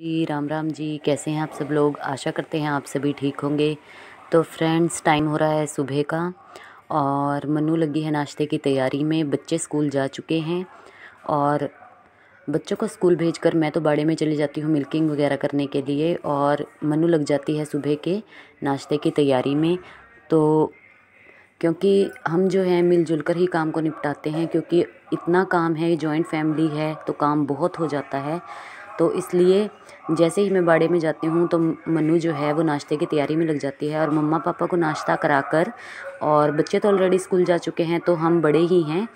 जी राम राम जी कैसे हैं आप सब लोग आशा करते हैं आप सभी ठीक होंगे तो फ्रेंड्स टाइम हो रहा है सुबह का और मनु लगी है नाश्ते की तैयारी में बच्चे स्कूल जा चुके हैं और बच्चों को स्कूल भेजकर मैं तो बाड़े में चली जाती हूँ मिल्किंग वगैरह करने के लिए और मनु लग जाती है सुबह के नाश्ते की तैयारी में तो क्योंकि हम जो है मिलजुल कर ही काम को निपटाते हैं क्योंकि इतना काम है जॉइंट फैमिली है तो काम बहुत हो जाता है तो इसलिए जैसे ही मैं बाड़े में जाती हूँ तो मनु जो है वो नाश्ते की तैयारी में लग जाती है और मम्मा पापा को नाश्ता करा कर और बच्चे तो ऑलरेडी स्कूल जा चुके हैं तो हम बड़े ही हैं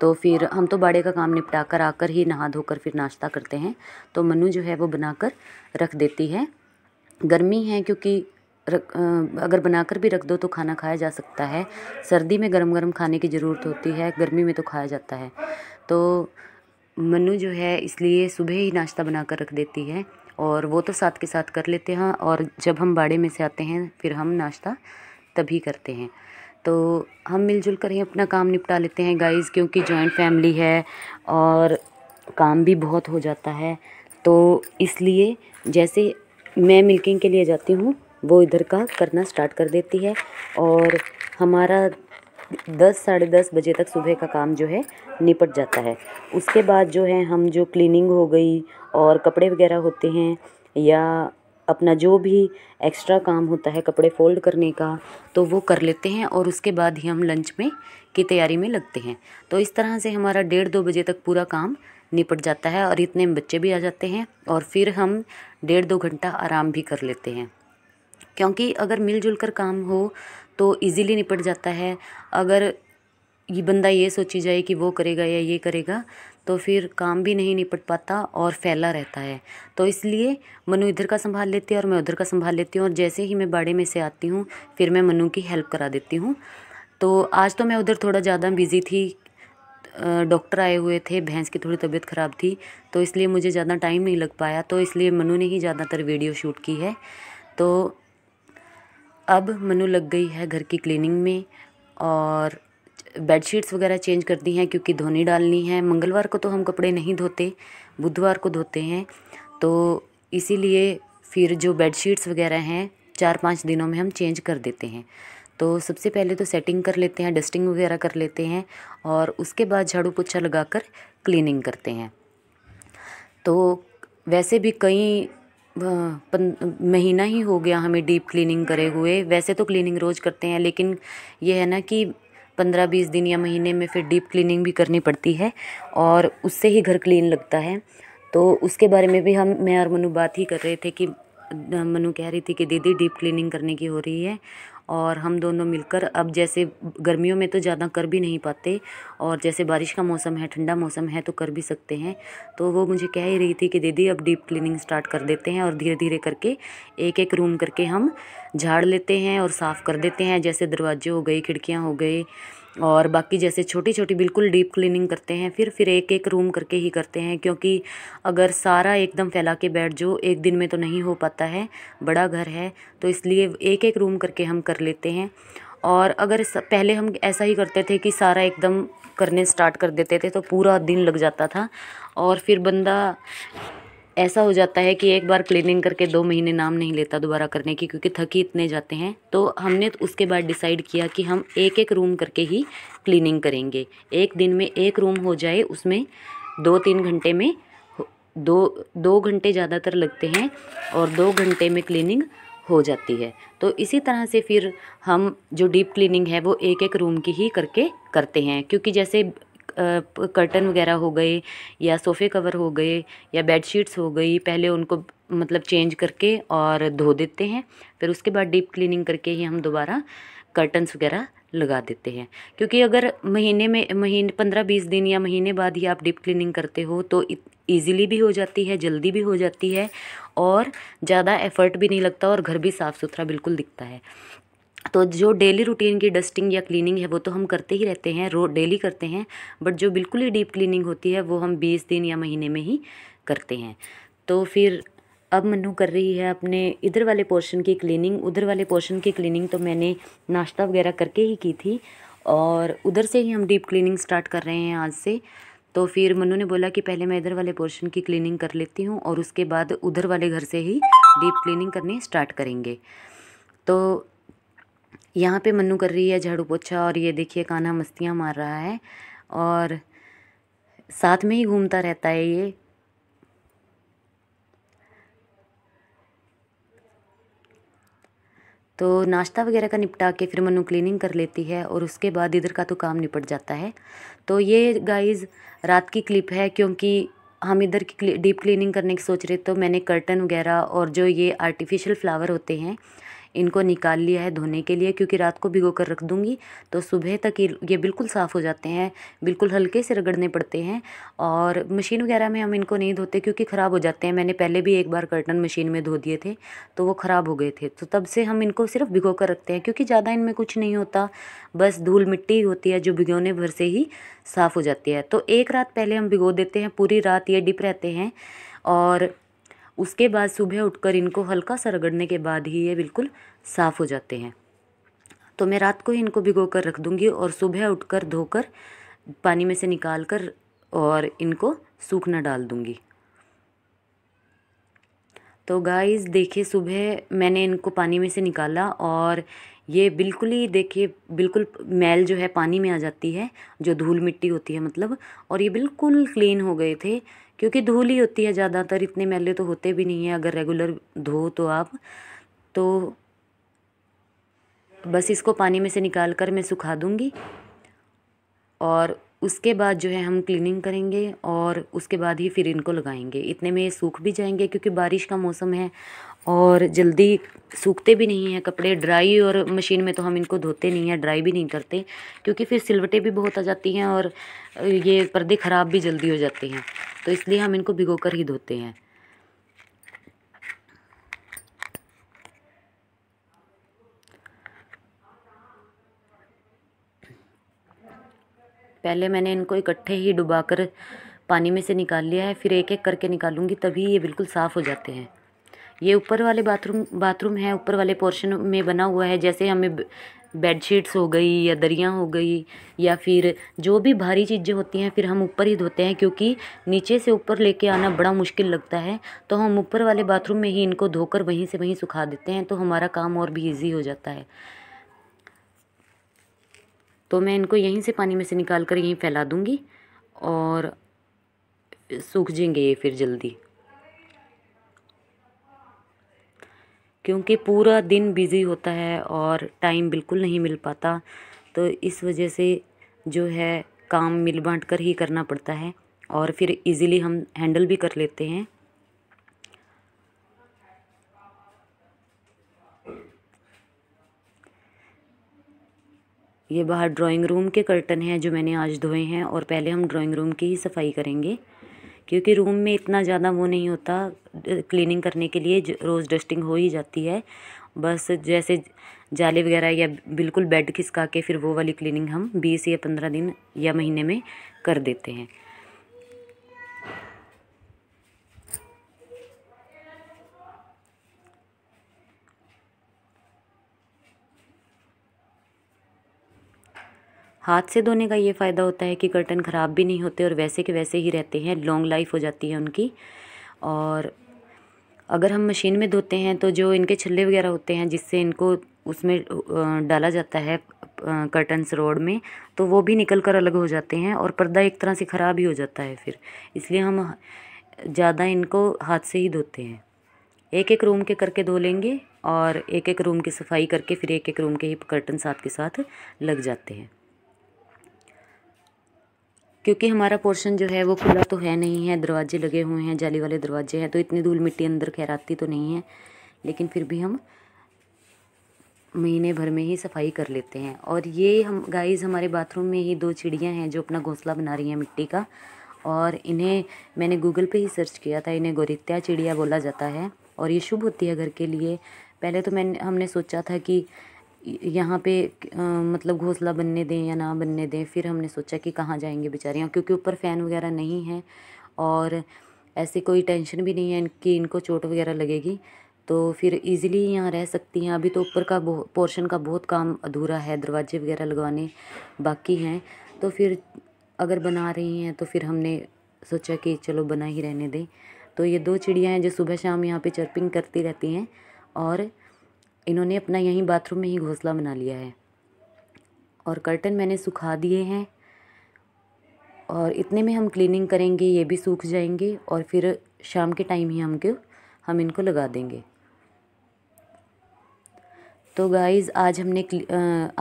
तो फिर हम तो बाड़े का काम निपटा कर आकर ही नहा धोकर फिर नाश्ता करते हैं तो मनु जो है वो बनाकर रख देती है गर्मी है क्योंकि रख अगर बनाकर भी रख दो तो खाना खाया जा सकता है सर्दी में गर्म गर्म खाने की ज़रूरत होती है गर्मी में तो खाया जाता है तो मनु जो है इसलिए सुबह ही नाश्ता बना कर रख देती है और वो तो साथ के साथ कर लेते हैं और जब हम बाड़े में से आते हैं फिर हम नाश्ता तभी करते हैं तो हम मिलजुल कर ही अपना काम निपटा लेते हैं गाइस क्योंकि जॉइंट फैमिली है और काम भी बहुत हो जाता है तो इसलिए जैसे मैं मिल्किंग के लिए जाती हूँ वो इधर का करना स्टार्ट कर देती है और हमारा दस साढ़े दस बजे तक सुबह का काम जो है निपट जाता है उसके बाद जो है हम जो क्लीनिंग हो गई और कपड़े वगैरह होते हैं या अपना जो भी एक्स्ट्रा काम होता है कपड़े फ़ोल्ड करने का तो वो कर लेते हैं और उसके बाद ही हम लंच में की तैयारी में लगते हैं तो इस तरह से हमारा डेढ़ दो बजे तक पूरा काम निपट जाता है और इतने बच्चे भी आ जाते हैं और फिर हम डेढ़ दो घंटा आराम भी कर लेते हैं क्योंकि अगर मिलजुल कर काम हो तो ईज़िली निपट जाता है अगर ये बंदा ये सोची जाए कि वो करेगा या ये करेगा तो फिर काम भी नहीं निपट पाता और फैला रहता है तो इसलिए मनु इधर का संभाल लेती है और मैं उधर का संभाल लेती हूँ और जैसे ही मैं बाड़े में से आती हूँ फिर मैं मनु की हेल्प करा देती हूँ तो आज तो मैं उधर थोड़ा ज़्यादा बिज़ी थी डॉक्टर आए हुए थे भैंस की थोड़ी तबीयत ख़राब थी तो इसलिए मुझे ज़्यादा टाइम नहीं लग पाया तो इसलिए मनु ने ही ज़्यादातर वीडियो शूट की है तो अब मनु लग गई है घर की क्लीनिंग में और बेडशीट्स वगैरह चेंज कर दी हैं क्योंकि धोनी डालनी है मंगलवार को तो हम कपड़े नहीं धोते बुधवार को धोते हैं तो इसीलिए फिर जो बेडशीट्स वगैरह हैं चार पाँच दिनों में हम चेंज कर देते हैं तो सबसे पहले तो सेटिंग कर लेते हैं डस्टिंग वगैरह कर लेते हैं और उसके बाद झाड़ू पोछा लगा कर क्लीनिंग करते हैं तो वैसे भी कई महीना ही हो गया हमें डीप क्लीनिंग करे हुए वैसे तो क्लीनिंग रोज़ करते हैं लेकिन ये है ना कि पंद्रह बीस दिन या महीने में फिर डीप क्लीनिंग भी करनी पड़ती है और उससे ही घर क्लीन लगता है तो उसके बारे में भी हम मैं और मनु बात ही कर रहे थे कि मनु कह रही थी कि दीदी डीप क्लीनिंग करने की हो रही है और हम दोनों मिलकर अब जैसे गर्मियों में तो ज़्यादा कर भी नहीं पाते और जैसे बारिश का मौसम है ठंडा मौसम है तो कर भी सकते हैं तो वो मुझे कह ही रही थी कि दीदी अब डीप क्लीनिंग स्टार्ट कर देते हैं और धीरे धीरे करके एक एक रूम करके हम झाड़ लेते हैं और साफ़ कर देते हैं जैसे दरवाजे हो गए खिड़कियाँ हो गई और बाकी जैसे छोटी छोटी बिल्कुल डीप क्लीनिंग करते हैं फिर फिर एक एक रूम करके ही करते हैं क्योंकि अगर सारा एकदम फैला के बैठ जो एक दिन में तो नहीं हो पाता है बड़ा घर है तो इसलिए एक एक रूम करके हम कर लेते हैं और अगर पहले हम ऐसा ही करते थे कि सारा एकदम करने स्टार्ट कर देते थे तो पूरा दिन लग जाता था और फिर बंदा ऐसा हो जाता है कि एक बार क्लीनिंग करके दो महीने नाम नहीं लेता दोबारा करने की क्योंकि थकी इतने जाते हैं तो हमने तो उसके बाद डिसाइड किया कि हम एक एक रूम करके ही क्लीनिंग करेंगे एक दिन में एक रूम हो जाए उसमें दो तीन घंटे में दो दो घंटे ज़्यादातर लगते हैं और दो घंटे में क्लीनिंग हो जाती है तो इसी तरह से फिर हम जो डीप क्लीनिंग है वो एक एक रूम की ही करके करते हैं क्योंकि जैसे कर्टन वगैरह हो गए या सोफ़े कवर हो गए या बेड शीट्स हो गई पहले उनको मतलब चेंज करके और धो देते हैं फिर उसके बाद डीप क्लीनिंग करके ही हम दोबारा कर्टन्स वगैरह लगा देते हैं क्योंकि अगर महीने में महीने पंद्रह बीस दिन या महीने बाद ही आप डीप क्लीनिंग करते हो तो ईज़िली भी हो जाती है जल्दी भी हो जाती है और ज़्यादा एफर्ट भी नहीं लगता और घर भी साफ़ सुथरा बिल्कुल दिखता है तो जो डेली रूटीन की डस्टिंग या क्लीनिंग है वो तो हम करते ही रहते हैं रो डेली करते हैं बट जो बिल्कुल ही डीप क्लीनिंग होती है वो हम बीस दिन या महीने में ही करते हैं तो फिर अब मनु कर रही है अपने इधर वाले पोर्शन की क्लीनिंग उधर वाले पोर्शन की क्लीनिंग तो मैंने नाश्ता वगैरह करके ही की थी और उधर से ही हम डीप क्लीनिंग स्टार्ट कर रहे हैं आज से तो फिर मनु ने बोला कि पहले मैं इधर वाले पोर्शन की क्लीनिंग कर लेती हूँ और उसके बाद उधर वाले घर से ही डीप क्लीनिंग करनी स्टार्ट करेंगे तो यहाँ पे मन्नू कर रही है झाड़ू पोछा और ये देखिए काना मस्तियाँ मार रहा है और साथ में ही घूमता रहता है ये तो नाश्ता वगैरह का निपटा के फिर मनु क्लीनिंग कर लेती है और उसके बाद इधर का तो काम निपट जाता है तो ये गाइस रात की क्लिप है क्योंकि हम इधर की डीप क्लीनिंग करने की सोच रहे तो मैंने कर्टन वगैरह और जो ये आर्टिफिशियल फ्लावर होते हैं इनको निकाल लिया है धोने के लिए क्योंकि रात को भिगो कर रख दूँगी तो सुबह तक ये ये बिल्कुल साफ़ हो जाते हैं बिल्कुल हल्के से रगड़ने पड़ते हैं और मशीन वगैरह में हम इनको नहीं धोते क्योंकि ख़राब हो जाते हैं मैंने पहले भी एक बार कर्टन मशीन में धो दिए थे तो वो ख़राब हो गए थे तो तब से हम इनको सिर्फ भिगो कर रखते हैं क्योंकि ज़्यादा इनमें कुछ नहीं होता बस धूल मिट्टी होती है जो भिगोने भर से ही साफ़ हो जाती है तो एक रात पहले हम भिगो देते हैं पूरी रात ये डिप रहते हैं और उसके बाद सुबह उठकर इनको हल्का सा रगड़ने के बाद ही ये बिल्कुल साफ़ हो जाते हैं तो मैं रात को ही इनको भिगो कर रख दूँगी और सुबह उठकर धोकर पानी में से निकाल कर और इनको सूखना डाल दूँगी तो गाइस देखिए सुबह मैंने इनको पानी में से निकाला और ये बिल्कुल ही देखिए बिल्कुल मैल जो है पानी में आ जाती है जो धूल मिट्टी होती है मतलब और ये बिल्कुल क्लीन हो गए थे क्योंकि धूल ही होती है ज़्यादातर इतने मैले तो होते भी नहीं है अगर रेगुलर धो तो आप तो बस इसको पानी में से निकाल कर मैं सुखा दूँगी और उसके बाद जो है हम क्लीनिंग करेंगे और उसके बाद ही फिर इनको लगाएंगे इतने में ये सूख भी जाएंगे क्योंकि बारिश का मौसम है और जल्दी सूखते भी नहीं हैं कपड़े ड्राई और मशीन में तो हम इनको धोते नहीं हैं ड्राई भी नहीं करते क्योंकि फिर सिलवटें भी बहुत आ जाती हैं और ये पर्दे ख़राब भी जल्दी हो जाते हैं तो इसलिए हम इनको भिगो कर ही धोते हैं पहले मैंने इनको इकट्ठे ही डुबाकर पानी में से निकाल लिया है फिर एक एक करके निकालूंगी तभी ये बिल्कुल साफ़ हो जाते हैं ये ऊपर वाले बाथरूम बाथरूम है ऊपर वाले पोर्शन में बना हुआ है जैसे हमें बेडशीट्स हो गई या दरियाँ हो गई या फिर जो भी भारी चीज़ें होती हैं फिर हम ऊपर ही धोते हैं क्योंकि नीचे से ऊपर लेके आना बड़ा मुश्किल लगता है तो हम ऊपर वाले बाथरूम में ही इनको धोकर वहीं से वहीं सुखा देते हैं तो हमारा काम और भी ईजी हो जाता है तो मैं इनको यहीं से पानी में से निकाल कर यहीं फैला दूँगी और सूख जाएंगे ये फिर जल्दी क्योंकि पूरा दिन बिज़ी होता है और टाइम बिल्कुल नहीं मिल पाता तो इस वजह से जो है काम मिल बांट कर ही करना पड़ता है और फिर इजीली हम हैंडल भी कर लेते हैं ये बाहर ड्राइंग रूम के कर्टन हैं जो मैंने आज धोए हैं और पहले हम ड्राइंग रूम की ही सफाई करेंगे क्योंकि रूम में इतना ज़्यादा वो नहीं होता क्लीनिंग करने के लिए रोज़ डस्टिंग हो ही जाती है बस जैसे जाले वगैरह या बिल्कुल बेड खिसका के फिर वो वाली क्लीनिंग हम बीस या पंद्रह दिन या महीने में कर देते हैं हाथ से धोने का ये फ़ायदा होता है कि कर्टन ख़राब भी नहीं होते और वैसे के वैसे ही रहते हैं लॉन्ग लाइफ हो जाती है उनकी और अगर हम मशीन में धोते हैं तो जो इनके छल्ले वगैरह होते हैं जिससे इनको उसमें डाला जाता है कर्टन्स रोड में तो वो भी निकल कर अलग हो जाते हैं और पर्दा एक तरह से ख़राब ही हो जाता है फिर इसलिए हम ज़्यादा इनको हाथ से ही धोते हैं एक एक रूम के करके धो लेंगे और एक एक रूम की सफाई करके फिर एक एक रूम के ही कर्टन साथ के साथ लग जाते हैं क्योंकि हमारा पोर्शन जो है वो खुला तो है नहीं है दरवाजे लगे हुए हैं जाली वाले दरवाजे हैं तो इतनी धूल मिट्टी अंदर खैराती तो नहीं है लेकिन फिर भी हम महीने भर में ही सफाई कर लेते हैं और ये हम गाइस हमारे बाथरूम में ही दो चिड़ियाँ हैं जो अपना घोंसला बना रही हैं मिट्टी का और इन्हें मैंने गूगल पे ही सर्च किया था इन्हें गोरित्या चिड़िया बोला जाता है और ये शुभ होती है घर के लिए पहले तो मैंने हमने सोचा था कि यहाँ पे मतलब घोंसला बनने दें या ना बनने दें फिर हमने सोचा कि कहाँ जाएंगे बेचारियाँ क्योंकि ऊपर फ़ैन वगैरह नहीं है और ऐसे कोई टेंशन भी नहीं है कि इनको चोट वगैरह लगेगी तो फिर इजीली यहाँ रह सकती हैं अभी तो ऊपर का पोर्शन का बहुत काम अधूरा है दरवाजे वगैरह लगवाने बाकी हैं तो फिर अगर बना रही हैं तो फिर हमने सोचा कि चलो बना ही रहने दें तो ये दो चिड़ियाँ हैं जो सुबह शाम यहाँ पर चर्पिंग करती रहती हैं और इन्होंने अपना यहीं बाथरूम में ही घोंसला बना लिया है और कर्टन मैंने सुखा दिए हैं और इतने में हम क्लीनिंग करेंगे ये भी सूख जाएंगे और फिर शाम के टाइम ही हमको हम इनको लगा देंगे तो गाइज़ आज हमने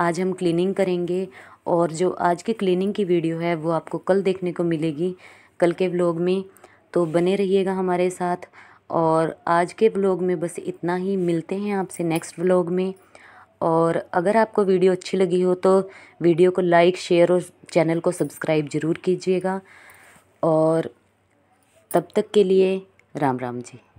आज हम क्लीनिंग करेंगे और जो आज की क्लीनिंग की वीडियो है वो आपको कल देखने को मिलेगी कल के व्लॉग में तो बने रहिएगा हमारे साथ और आज के व्लॉग में बस इतना ही मिलते हैं आपसे नेक्स्ट व्लॉग में और अगर आपको वीडियो अच्छी लगी हो तो वीडियो को लाइक शेयर और चैनल को सब्सक्राइब ज़रूर कीजिएगा और तब तक के लिए राम राम जी